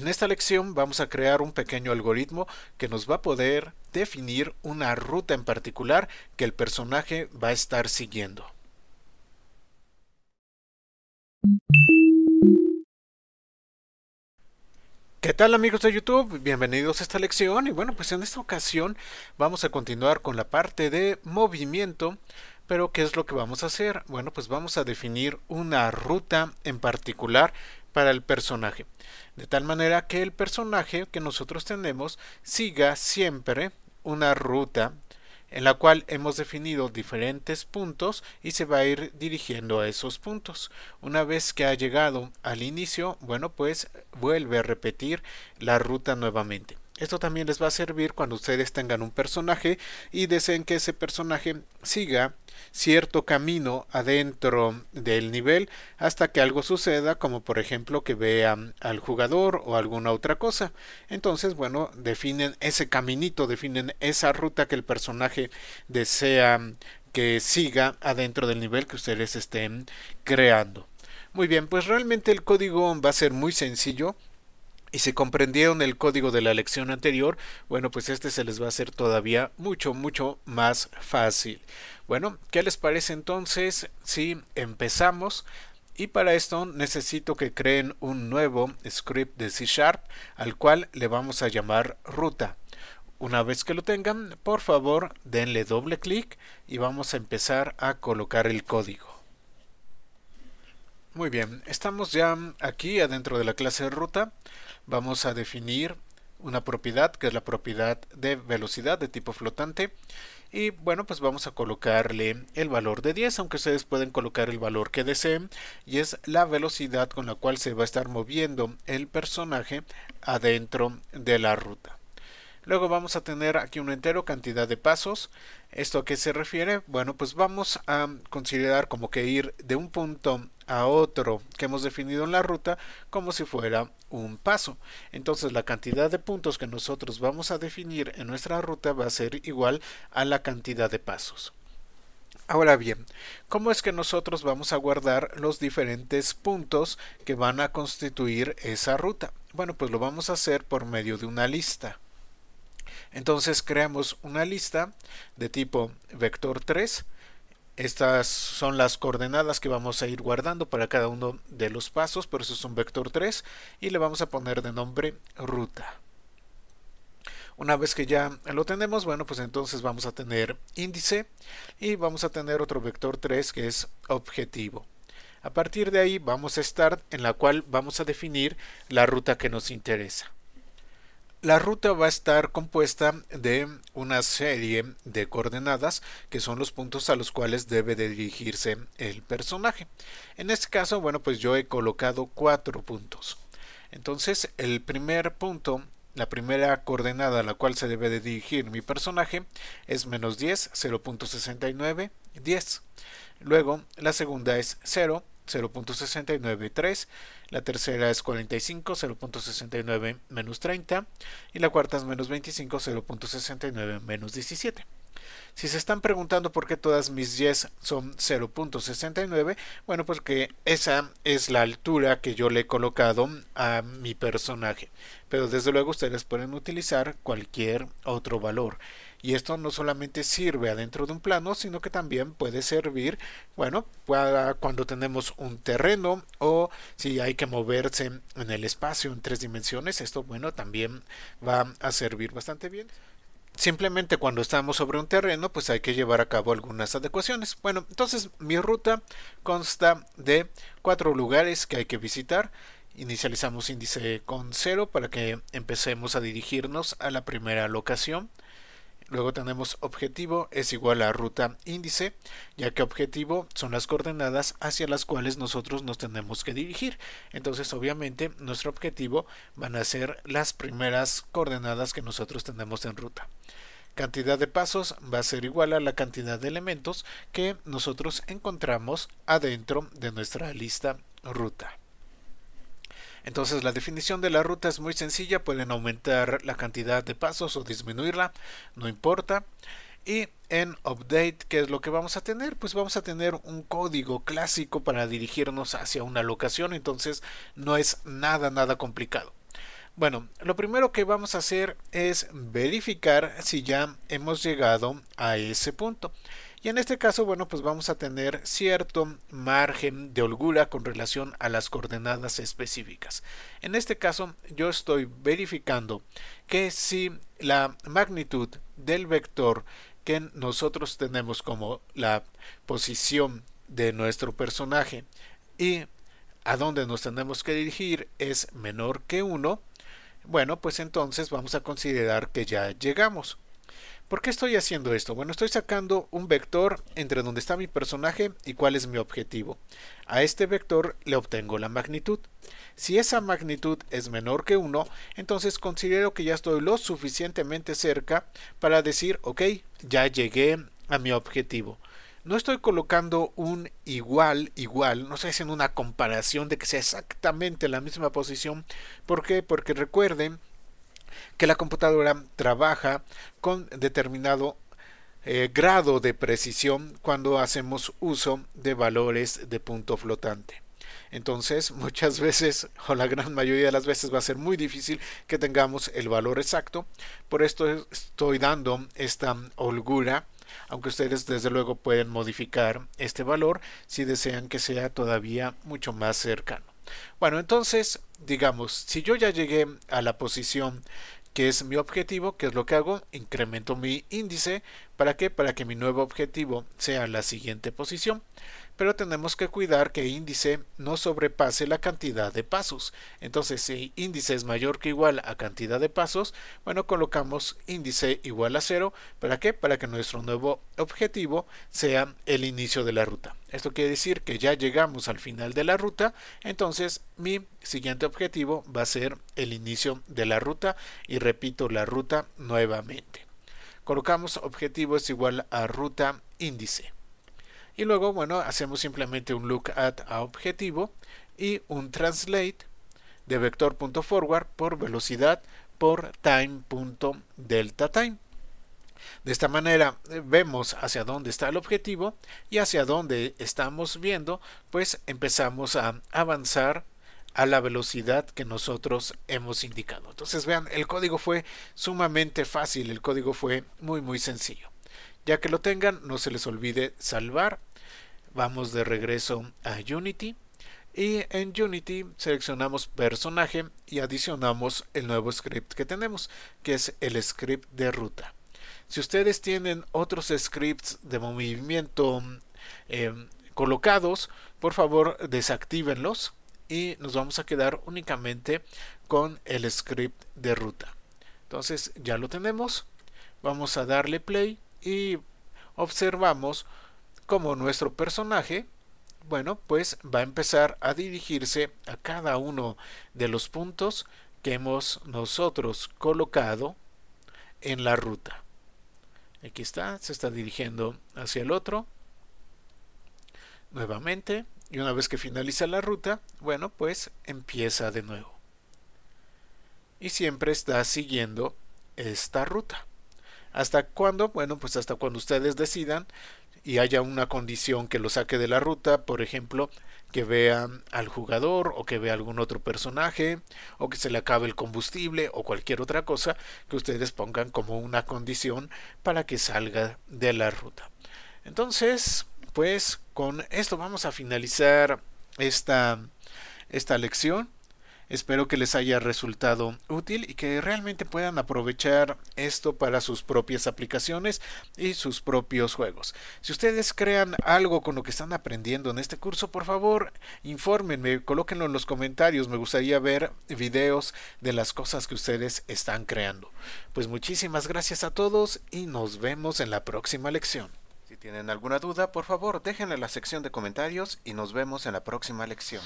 En esta lección vamos a crear un pequeño algoritmo que nos va a poder definir una ruta en particular que el personaje va a estar siguiendo. ¿Qué tal amigos de YouTube? Bienvenidos a esta lección y bueno pues en esta ocasión vamos a continuar con la parte de movimiento pero ¿qué es lo que vamos a hacer? Bueno pues vamos a definir una ruta en particular para el personaje. De tal manera que el personaje que nosotros tenemos siga siempre una ruta en la cual hemos definido diferentes puntos y se va a ir dirigiendo a esos puntos. Una vez que ha llegado al inicio, bueno, pues vuelve a repetir la ruta nuevamente. Esto también les va a servir cuando ustedes tengan un personaje y deseen que ese personaje siga cierto camino adentro del nivel hasta que algo suceda, como por ejemplo que vean al jugador o alguna otra cosa. Entonces, bueno, definen ese caminito, definen esa ruta que el personaje desea que siga adentro del nivel que ustedes estén creando. Muy bien, pues realmente el código va a ser muy sencillo y si comprendieron el código de la lección anterior, bueno, pues este se les va a hacer todavía mucho, mucho más fácil. Bueno, ¿qué les parece entonces si empezamos? Y para esto necesito que creen un nuevo script de C Sharp al cual le vamos a llamar ruta. Una vez que lo tengan, por favor denle doble clic y vamos a empezar a colocar el código. Muy bien, estamos ya aquí adentro de la clase ruta. Vamos a definir una propiedad que es la propiedad de velocidad de tipo flotante. Y bueno, pues vamos a colocarle el valor de 10, aunque ustedes pueden colocar el valor que deseen. Y es la velocidad con la cual se va a estar moviendo el personaje adentro de la ruta. Luego vamos a tener aquí un entero cantidad de pasos. ¿Esto a qué se refiere? Bueno, pues vamos a considerar como que ir de un punto a otro que hemos definido en la ruta como si fuera un paso. Entonces la cantidad de puntos que nosotros vamos a definir en nuestra ruta va a ser igual a la cantidad de pasos. Ahora bien, ¿cómo es que nosotros vamos a guardar los diferentes puntos que van a constituir esa ruta? Bueno, pues lo vamos a hacer por medio de una lista. Entonces creamos una lista de tipo vector 3 estas son las coordenadas que vamos a ir guardando para cada uno de los pasos, pero eso es un vector 3 y le vamos a poner de nombre ruta. Una vez que ya lo tenemos, bueno, pues entonces vamos a tener índice y vamos a tener otro vector 3 que es objetivo. A partir de ahí vamos a estar en la cual vamos a definir la ruta que nos interesa. La ruta va a estar compuesta de una serie de coordenadas que son los puntos a los cuales debe de dirigirse el personaje. En este caso, bueno, pues yo he colocado cuatro puntos. Entonces, el primer punto, la primera coordenada a la cual se debe de dirigir mi personaje es menos 10, 0.69, 10. Luego, la segunda es 0, 0.693, la tercera es 45, 0.69 menos 30 y la cuarta es menos 25, 0.69 menos 17. Si se están preguntando por qué todas mis 10 son 0.69, bueno, pues que esa es la altura que yo le he colocado a mi personaje. Pero desde luego ustedes pueden utilizar cualquier otro valor. Y esto no solamente sirve adentro de un plano, sino que también puede servir, bueno, cuando tenemos un terreno o si hay que moverse en el espacio en tres dimensiones, esto, bueno, también va a servir bastante bien. Simplemente cuando estamos sobre un terreno, pues hay que llevar a cabo algunas adecuaciones. Bueno, entonces mi ruta consta de cuatro lugares que hay que visitar. Inicializamos índice con cero para que empecemos a dirigirnos a la primera locación. Luego tenemos objetivo es igual a ruta índice, ya que objetivo son las coordenadas hacia las cuales nosotros nos tenemos que dirigir. Entonces obviamente nuestro objetivo van a ser las primeras coordenadas que nosotros tenemos en ruta. Cantidad de pasos va a ser igual a la cantidad de elementos que nosotros encontramos adentro de nuestra lista ruta. Entonces la definición de la ruta es muy sencilla, pueden aumentar la cantidad de pasos o disminuirla, no importa. Y en update, ¿qué es lo que vamos a tener? Pues vamos a tener un código clásico para dirigirnos hacia una locación, entonces no es nada, nada complicado. Bueno, lo primero que vamos a hacer es verificar si ya hemos llegado a ese punto. Y en este caso, bueno, pues vamos a tener cierto margen de holgura con relación a las coordenadas específicas. En este caso, yo estoy verificando que si la magnitud del vector que nosotros tenemos como la posición de nuestro personaje y a dónde nos tenemos que dirigir es menor que 1, bueno, pues entonces vamos a considerar que ya llegamos. ¿Por qué estoy haciendo esto? Bueno, estoy sacando un vector entre donde está mi personaje y cuál es mi objetivo. A este vector le obtengo la magnitud. Si esa magnitud es menor que 1, entonces considero que ya estoy lo suficientemente cerca para decir, ok, ya llegué a mi objetivo no estoy colocando un igual, igual, no estoy haciendo una comparación de que sea exactamente la misma posición. ¿Por qué? Porque recuerden que la computadora trabaja con determinado eh, grado de precisión cuando hacemos uso de valores de punto flotante. Entonces, muchas veces, o la gran mayoría de las veces, va a ser muy difícil que tengamos el valor exacto. Por esto estoy dando esta holgura, aunque ustedes desde luego pueden modificar este valor si desean que sea todavía mucho más cercano. Bueno, entonces, digamos, si yo ya llegué a la posición que es mi objetivo, que es lo que hago, incremento mi índice, ¿Para qué? Para que mi nuevo objetivo sea la siguiente posición. Pero tenemos que cuidar que índice no sobrepase la cantidad de pasos. Entonces, si índice es mayor que igual a cantidad de pasos, bueno, colocamos índice igual a cero. ¿Para qué? Para que nuestro nuevo objetivo sea el inicio de la ruta. Esto quiere decir que ya llegamos al final de la ruta, entonces mi siguiente objetivo va a ser el inicio de la ruta y repito la ruta nuevamente colocamos objetivo es igual a ruta índice. Y luego, bueno, hacemos simplemente un look at a objetivo y un translate de vector.forward por velocidad por time.deltaTime. De esta manera eh, vemos hacia dónde está el objetivo y hacia dónde estamos viendo, pues empezamos a avanzar a la velocidad que nosotros hemos indicado. Entonces vean, el código fue sumamente fácil, el código fue muy muy sencillo. Ya que lo tengan, no se les olvide salvar. Vamos de regreso a Unity y en Unity seleccionamos personaje y adicionamos el nuevo script que tenemos, que es el script de ruta. Si ustedes tienen otros scripts de movimiento em, colocados, por favor desactívenlos y nos vamos a quedar únicamente con el script de ruta. Entonces ya lo tenemos. Vamos a darle play y observamos como nuestro personaje, bueno, pues va a empezar a dirigirse a cada uno de los puntos que hemos nosotros colocado en la ruta. Aquí está, se está dirigiendo hacia el otro. Nuevamente, y una vez que finaliza la ruta, bueno, pues empieza de nuevo. Y siempre está siguiendo esta ruta. ¿Hasta cuándo? Bueno, pues hasta cuando ustedes decidan y haya una condición que lo saque de la ruta, por ejemplo, que vean al jugador o que vea algún otro personaje o que se le acabe el combustible o cualquier otra cosa que ustedes pongan como una condición para que salga de la ruta. Entonces, pues con esto vamos a finalizar esta, esta lección. Espero que les haya resultado útil y que realmente puedan aprovechar esto para sus propias aplicaciones y sus propios juegos. Si ustedes crean algo con lo que están aprendiendo en este curso, por favor, infórmenme, colóquenlo en los comentarios. Me gustaría ver videos de las cosas que ustedes están creando. Pues muchísimas gracias a todos y nos vemos en la próxima lección. Si tienen alguna duda, por favor déjenla en la sección de comentarios y nos vemos en la próxima lección.